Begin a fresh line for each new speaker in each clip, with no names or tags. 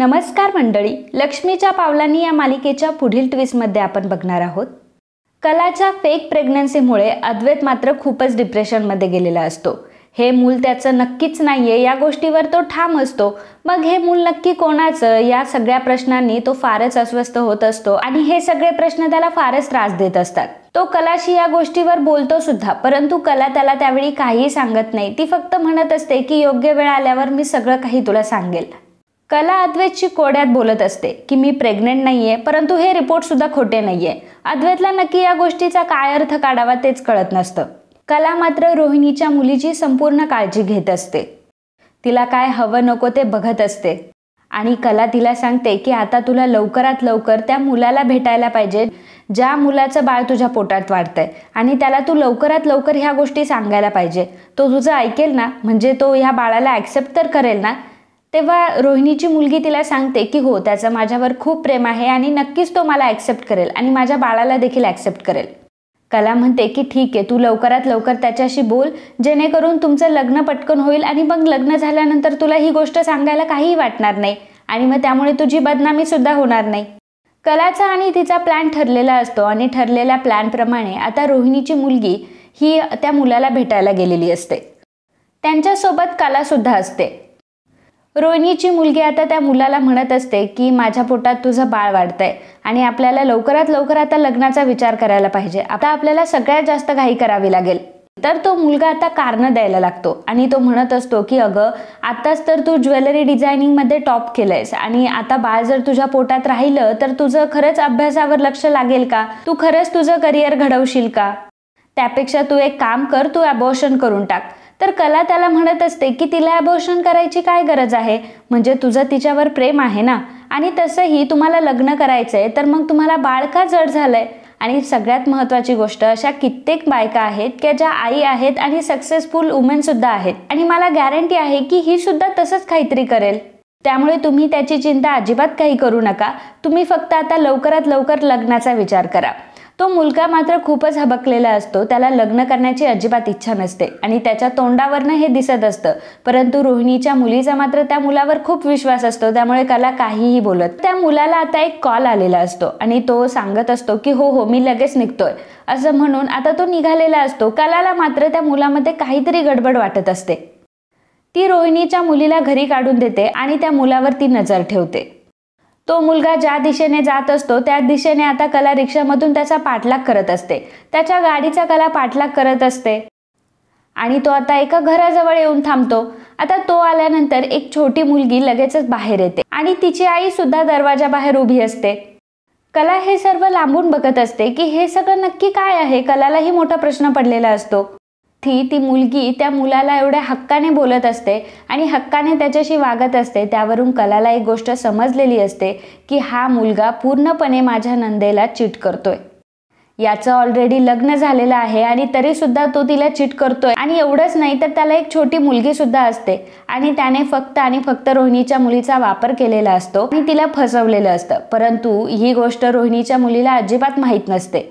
नमस्कार मंडळी लक्ष्मीच्या पावलांनी या मालिकेच्या पुढील ट्विस्टमध्ये आपण बघणार आहोत कलाच्या फेक प्रेग्नन्सीमुळे अद्वैत मात्र खूपच डिप्रेशनमध्ये गेलेला असतो हे मूल त्याचं नक्कीच नाहीये या गोष्टीवर तो ठाम असतो मग हे मूल नक्की कोणाचं या सगळ्या प्रश्नांनी तो फारच अस्वस्थ होत असतो आणि हे सगळे प्रश्न त्याला फारच त्रास देत असतात तो कलाशी या गोष्टीवर बोलतो सुद्धा परंतु कला त्याला त्यावेळी काहीही सांगत नाही ती फक्त म्हणत असते की योग्य वेळ आल्यावर मी सगळं काही तुला सांगेल कला अद्वैतची कोड्यात बोलत असते की मी प्रेग्नेंट नाही आहे परंतु हे रिपोर्ट सुद्धा खोटे नाही आहे अद्वैतला नक्की या गोष्टीचा काय अर्थ काढावा तेच कळत नसतं कला मात्र रोहिणीच्या मुलीची संपूर्ण काळजी घेत असते तिला काय हवं नको ते बघत असते आणि कला तिला सांगते की आता तुला लवकरात लवकर त्या मुलाला भेटायला पाहिजे ज्या मुलाचं बाळ तुझ्या पोटात वाढतंय आणि त्याला तू लवकरात लवकर ह्या गोष्टी सांगायला पाहिजे तो तुझं ऐकेल ना म्हणजे तो ह्या बाळाला ॲक्सेप्ट तर करेल ना तेव्हा रोहिणीची मुलगी तिला सांगते की हो त्याचं माझ्यावर खूप प्रेम आहे आणि नक्कीच तो मला ॲक्सेप्ट करेल आणि माझ्या बाळाला देखील ॲक्सेप्ट करेल कला म्हणते की ठीक आहे तू लवकरात लवकर त्याच्याशी बोल जेणेकरून तुमचं लग्न पटकन होईल आणि मग लग्न झाल्यानंतर तुला ही गोष्ट सांगायला काहीही वाटणार नाही आणि मग त्यामुळे तुझी बदनामीसुद्धा होणार नाही कलाचा आणि तिचा प्लॅन ठरलेला असतो आणि ठरलेल्या प्लॅनप्रमाणे आता रोहिणीची मुलगी ही त्या मुलाला भेटायला गेलेली असते त्यांच्यासोबत कलासुद्धा असते रोहिणीची मुलगी आता त्या मुलाला म्हणत असते की माझ्या पोटात तुझं बाळ वाढतंय आणि आपल्याला लवकरात लवकर आता लग्नाचा विचार करायला पाहिजे आता आपल्याला सगळ्यात जास्त घाई करावी लागेल तर तो मुलगा आता कारण द्यायला लागतो आणि तो म्हणत असतो की अगं आत्ताच तर तू ज्वेलरी डिझायनिंगमध्ये टॉप केलंयस आणि आता बाळ जर तुझ्या पोटात राहिलं तर तुझं खरंच अभ्यासावर लक्ष लागेल का तू खरंच तुझं करिअर घडवशील का त्यापेक्षा तू एक काम कर तू अबॉर्शन करून टाक तर कला त्याला म्हणत असते की तिला अबॉर्शन करायची काय गरज आहे म्हणजे तुझं तिच्यावर प्रेम आहे ना आणि तसंही तुम्हाला लग्न करायचं आहे तर मग तुम्हाला बाळ का जड झालंय आणि सगळ्यात महत्त्वाची गोष्ट अशा कित्येक बायका आहेत की ज्या आई आहेत आणि सक्सेसफुल वुमेन सुद्धा आहेत आणि मला गॅरंटी आहे की ही सुद्धा तसंच काहीतरी करेल त्यामुळे तुम्ही त्याची चिंता अजिबात काही करू नका तुम्ही फक्त आता लवकरात लवकर लग्नाचा विचार करा तो मुलगा मात्र खूपच हबकलेला असतो त्याला लग्न करण्याची अजिबात इच्छा नसते आणि त्याच्या तोंडावरनं हे दिसत असतं परंतु रोहिणीच्या मुलीचा मात्र त्या मुलावर खूप विश्वास असतो त्यामुळे त्याला काहीही बोलत त्या मुलाला आता एक कॉल आलेला असतो आणि तो सांगत असतो की हो हो मी लगेच निघतोय असं म्हणून आता तो निघालेला असतो कलाला मात्र त्या मुलामध्ये काहीतरी गडबड वाटत असते ती रोहिणीच्या मुलीला घरी काढून देते आणि त्या मुलावर ती नजर ठेवते तो मुलगा ज्या दिशेने जात असतो त्या दिशेने आता कला रिक्षामधून त्याचा पाठलाग करत असते त्याच्या गाडीचा कला पाठलाग करत असते आणि तो आता एका घराजवळ येऊन थांबतो आता तो आल्यानंतर एक छोटी मुलगी लगेचच बाहेर येते आणि तिची आई सुद्धा दरवाजा बाहेर उभी असते कला हे सर्व लांबून बघत असते की हे सगळं नक्की काय आहे कलालाही मोठा प्रश्न पडलेला असतो ती ती मुलगी त्या मुलाला एवढ्या हक्काने बोलत असते आणि हक्काने त्याच्याशी वागत असते त्यावरून कलाला एक गोष्ट समजलेली असते की हा मुलगा पूर्णपणे माझ्या नंदेला चिट करतोय याचं ऑलरेडी लग्न झालेलं आहे आणि तरीसुद्धा तो तिला चिट करतोय आणि एवढंच नाही तर त्याला एक छोटी मुलगीसुद्धा असते आणि त्याने फक्त आणि फक्त रोहिणीच्या मुलीचा वापर केलेला असतो आणि तिला फसवलेलं असतं परंतु ही गोष्ट रोहिणीच्या मुलीला अजिबात माहीत नसते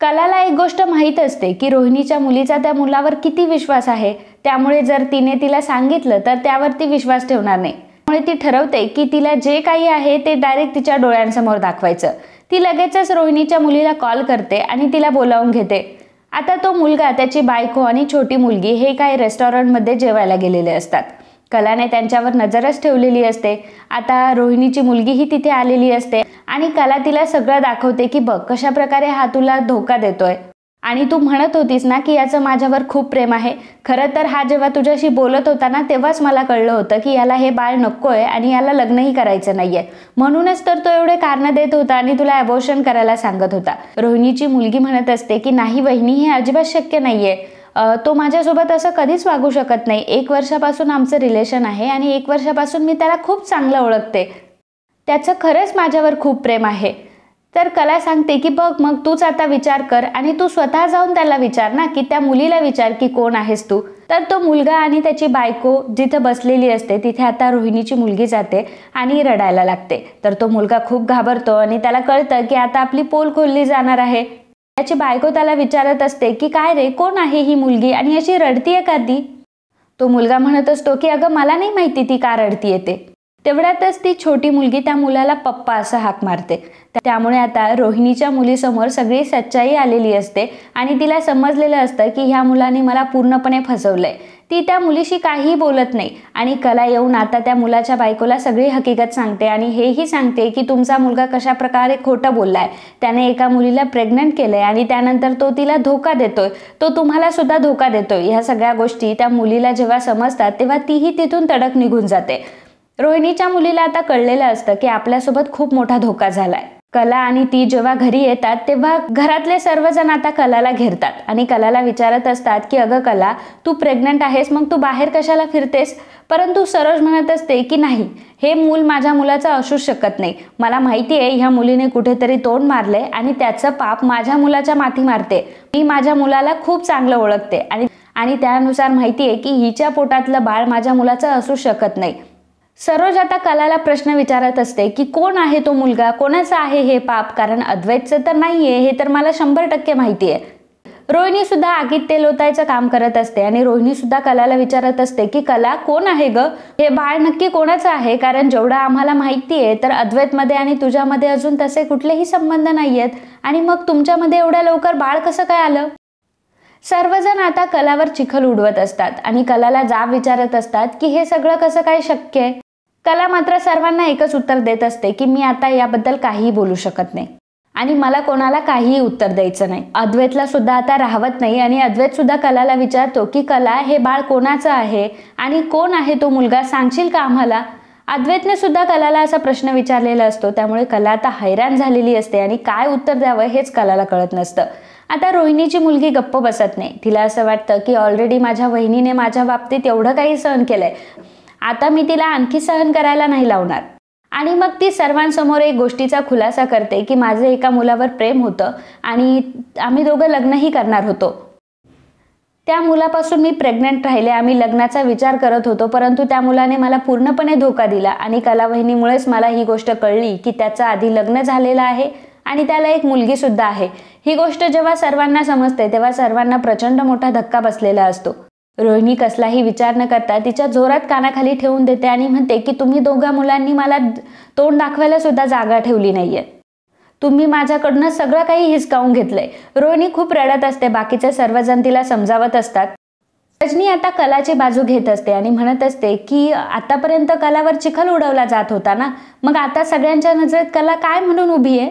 कलाला एक गोष्ट माहीत असते की रोहिणीच्या मुलीचा त्या मुलावर किती विश्वास आहे त्यामुळे जर तिने तिला सांगितलं तर त्यावर ती विश्वास ठेवणार नाही त्यामुळे ती ठरवते की तिला जे काही आहे ते डायरेक्ट तिच्या डोळ्यांसमोर दाखवायचं ती लगेचच रोहिणीच्या मुलीला कॉल करते आणि तिला बोलावून घेते आता तो मुलगा त्याची बायको आणि छोटी मुलगी हे काही रेस्टॉरंटमध्ये जेवायला गेलेले असतात कलाने त्यांच्यावर नजरच ठेवलेली असते आता रोहिणीची मुलगीही तिथे आलेली असते आणि कला तिला सगळं दाखवते की बघ कशा प्रकारे हा तुला धोका देतोय आणि तू म्हणत होतीस ना की याचं माझ्यावर खूप प्रेम आहे खरं तर हा जेव्हा तुझ्याशी बोलत होता ना तेव्हाच मला कळलं होतं की याला हे बाळ नको आहे आणि याला लग्नही करायचं नाहीये म्हणूनच तर तो एवढे कारण देत होता आणि तुला अबोर्शन करायला सांगत होता रोहिणीची मुलगी म्हणत असते की नाही वहिनी हे अजिबात शक्य नाहीये तो माझ्यासोबत असं कधीच वागू शकत नाही एक वर्षापासून आमचं रिलेशन आहे आणि एक वर्षापासून मी त्याला खूप चांगलं ओळखते त्याचं खरंच माझ्यावर खूप प्रेम आहे तर कला सांगते की बघ मग तूच आता विचार कर आणि तू स्वतः जाऊन त्याला विचार ना की त्या मुलीला विचार की कोण आहेस तू तर तो मुलगा आणि त्याची बायको जिथं बसलेली असते तिथे आता रोहिणीची मुलगी जाते आणि रडायला लागते तर तो मुलगा खूप घाबरतो आणि त्याला कळतं की आता आपली पोल खोलली जाणार आहे याची बायको त्याला विचारत असते की काय रे कोण आहे ही मुलगी आणि अशी रडतीये का ती तो मुलगा म्हणत असतो की अगं मला नाही माहिती ती का रडती येते तेवढ्यातच ती छोटी मुलगी त्या मुलाला पप्पा असं हाक मारते त्यामुळे आता रोहिणीच्या मुलीसमोर सगळी सच्चाई आलेली असते आणि तिला समजलेलं असतं की ह्या मुलाने मला पूर्णपणे फसवलंय ती त्या मुलीशी काहीही बोलत नाही आणि कला येऊन आता त्या मुलाच्या बायकोला सगळी हकीकत सांगते आणि हेही सांगते की तुमचा मुलगा कशा प्रकारे खोटं बोललाय त्याने एका मुलीला प्रेग्नंट केलंय आणि त्यानंतर तो तिला धोका देतोय तो तुम्हाला सुद्धा धोका देतोय ह्या सगळ्या गोष्टी त्या मुलीला जेव्हा समजतात तेव्हा तीही तिथून तडक निघून जाते रोहिणीच्या मुलीला आता कळलेलं असतं की आपल्यासोबत खूप मोठा धोका झालाय कला आणि ती जेव्हा घरी येतात तेव्हा घरातले सर्वजण आता कलाला घेरतात आणि कलाला विचारत असतात की अगं कला तू प्रेग्नंट आहेस मग तू बाहेर कशाला फिरतेस परंतु सरोज म्हणत असते की नाही हे मूल माझ्या मुलाचं असूच शकत नाही मला माहिती आहे ह्या मुलीने कुठेतरी तोंड मारले आणि त्याचं पाप माझ्या मुलाच्या माथी मारते मी माझ्या मुलाला खूप चांगलं ओळखते आणि आणि त्यानुसार माहिती आहे की हिच्या पोटातलं बाळ माझ्या मुलाचं असू शकत नाही सरोज आता कलाला प्रश्न विचारत असते की कोण आहे तो मुलगा कोणाचा आहे हे पाप कारण अद्वैतचं तर नाहीये हे तर मला शंभर टक्के माहिती आहे रोहिणी सुद्धा आगीत तेल ओतायचं काम करत असते आणि रोहिणी सुद्धा कलाला विचारत असते की कला कोण आहे ग हे बाळ नक्की कोणाचं आहे कारण जेवढं आम्हाला माहिती आहे तर अद्वैतमध्ये आणि तुझ्यामध्ये अजून तसे कुठलेही संबंध नाही आहेत आणि मग तुमच्यामध्ये एवढ्या लवकर बाळ कसं काय आलं सर्वजण आता कलावर चिखल उडवत असतात आणि कलाला जाब विचारत असतात की हे सगळं कसं काय शक्य आहे कला मात्र सर्वांना एकच उत्तर देत असते की मी आता याबद्दल काहीही बोलू शकत नाही आणि मला कोणाला काहीही उत्तर द्यायचं नाही अद्वैतला सुद्धा आता राहत नाही आणि अद्वैत सुद्धा कलाला विचारतो की कला हे बाळ कोणाचं आहे आणि कोण आहे तो मुलगा सांगशील का आम्हाला अद्वैतने सुद्धा कलाला असा प्रश्न विचारलेला असतो त्यामुळे कला आता हैराण झालेली असते आणि काय उत्तर द्यावं हेच कलाला कळत नसतं आता रोहिणीची मुलगी गप्प बसत नाही तिला असं वाटतं की ऑलरेडी माझ्या वहिनीने माझ्या बाबतीत एवढं काही सहन केलंय आता मी तिला आणखी सहन करायला नाही लावणार आणि मग ती सर्वांसमोर एक गोष्टीचा खुलासा करते की माझं एका मुलावर प्रेम होतं आणि आम्ही दोघं लग्नही करणार होतो त्या मुलापासून मी प्रेग्नंट राहिले आम्ही लग्नाचा विचार करत होतो परंतु त्या मुलाने मला पूर्णपणे धोका दिला आणि कलावहिनीमुळेच मला ही गोष्ट कळली की त्याचं आधी लग्न झालेलं आहे आणि त्याला एक मुलगीसुद्धा आहे ही गोष्ट जेव्हा सर्वांना समजते तेव्हा सर्वांना प्रचंड मोठा धक्का बसलेला असतो रोहिणी कसलाही विचार न करता तिच्या जोरात कानाखाली ठेवून देते आणि म्हणते की तुम्ही दोघा मुलांनी मला तोंड दाखवायला सुद्धा जागा ठेवली नाहीये तुम्ही माझ्याकडनं सगळं काही हिसकावून घेतलंय रोहिणी खूप रडत असते बाकीचे सर्वजण तिला समजावत असतात रजनी आता कलाची बाजू घेत असते आणि म्हणत असते की आतापर्यंत कलावर चिखल उडवला जात होता ना मग आता सगळ्यांच्या नजरेत कला काय म्हणून उभी आहे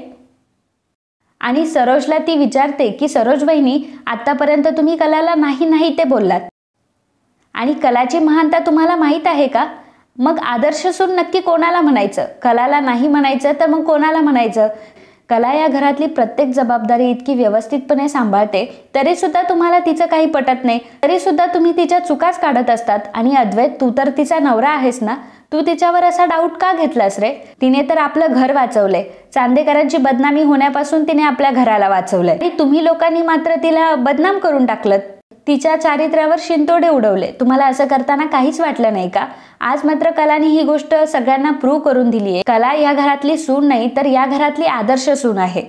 आणि सरोजला ती विचारते की सरोज बहिणी आतापर्यंत तुम्ही कलाला नाही नाही ते बोललात आणि कलाची महानता तुम्हाला माहीत आहे का मग आदर्श सून नक्की कोणाला म्हणायचं कलाला नाही म्हणायचं तर मग कोणाला म्हणायचं कला या घरातली प्रत्येक जबाबदारी इतकी व्यवस्थितपणे सांभाळते तरी सुद्धा तुम्हाला तिचं काही पटत नाही तरी सुद्धा तुम्ही तिच्या चुकाच काढत असतात आणि अद्वैत तू तर तिचा नवरा आहेस ना तू तिच्यावर असा डाऊट का घेतलास रे तिने तर आपलं घर वाचवलंय चांदेकरांची बदनामी होण्यापासून तिने आपल्या घराला वाचवलंय आणि तुम्ही लोकांनी मात्र तिला बदनाम करून टाकलं तिच्या चारित्र्यावर शिंतोडे उडवले तुम्हाला असं करताना काहीच वाटलं नाही का आज मात्र कलाने ही गोष्ट सगळ्यांना प्रूव्ह करून दिली आहे कला या घरातली सून नाही तर या घरातली आदर्श सून आहे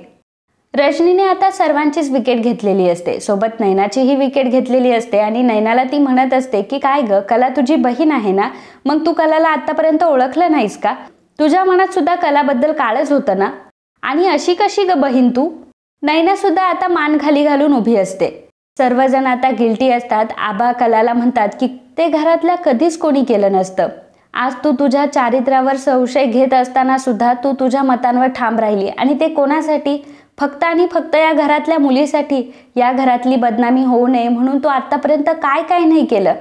रजनीने आता सर्वांचीच विकेट घेतलेली असते सोबत नैनाचीही विकेट घेतलेली असते आणि नैनाला ती म्हणत असते की काय ग कला तुझी बहीण आहे ना मग तू कलाला आतापर्यंत ओळखलं नाहीस का तुझ्या मनात सुद्धा कलाबद्दल काळच होतं ना आणि अशी कशी ग बहीण तू नैना सुद्धा आता मान खाली घालून उभी असते सर्वजण आता गिल्टी असतात आबा कलाला म्हणतात की ते घरातल्या कधीच कोणी केलं नसतं आज तू तुझ्या चारित्र्यावर संशय घेत असताना सुद्धा तू तुझ्या मतांवर ठाम राहिली आणि ते कोणासाठी फक्त आणि फक्त या घरातल्या मुलीसाठी या घरातली बदनामी होऊ नये म्हणून तू आत्तापर्यंत काय काय नाही केलं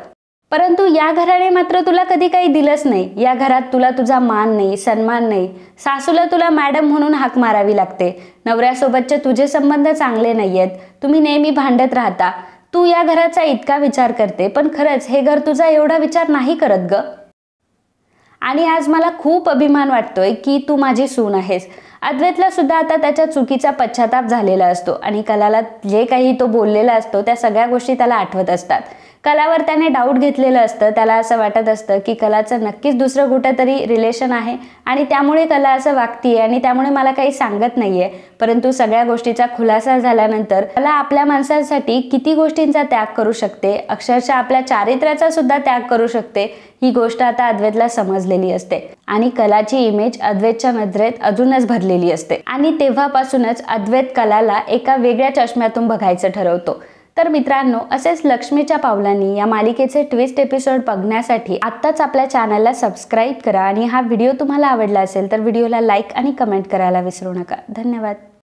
परंतु या घराने मात्र तुला कधी काही दिलंच नाही या घरात तुला तुझा मान नाही सन्मान नाही सासूला तुला मॅडम म्हणून हाक मारावी लागते नवऱ्यासोबतचे तुझे संबंध चांगले नाही आहेत तुम्ही नेहमी भांडत राहता तू या घराचा इतका विचार करते पण खरंच हे घर तुझा एवढा विचार नाही करत ग आणि आज मला खूप अभिमान वाटतोय की तू माझी सून आहेस अद्वैतला सुद्धा आता त्याच्या चुकीचा पश्चाताप झालेला असतो आणि कलाला जे काही तो बोललेला असतो त्या सगळ्या गोष्टी त्याला आठवत असतात कलावर त्याने डाऊट घेतलेलं असतं त्याला असं वाटत असतं की कलाचं नक्कीच दुसरं कुठं तरी रिलेशन आहे आणि त्यामुळे कला असं वागतीये आणि त्यामुळे मला काही सांगत नाहीये परंतु सगळ्या गोष्टीचा खुलासा झाल्यानंतर कला आपल्या माणसांसाठी किती गोष्टींचा त्याग करू शकते अक्षरशः आपल्या चारित्र्याचा सुद्धा त्याग करू शकते ही गोष्ट आता अद्वैतला समजलेली असते आणि कलाची इमेज अद्वैतच्या नजरेत अजूनच भरलेली असते आणि तेव्हापासूनच अद्वैत कलाला एका वेगळ्या चष्म्यातून बघायचं ठरवतो तर मित्रांनो असेच लक्ष्मीच्या पावलांनी या मालिकेचे ट्विस्ट एपिसोड बघण्यासाठी आत्ताच आपल्या चॅनलला सबस्क्राईब करा आणि हा व्हिडिओ तुम्हाला आवडला असेल तर व्हिडिओला लाईक आणि कमेंट करायला विसरू नका धन्यवाद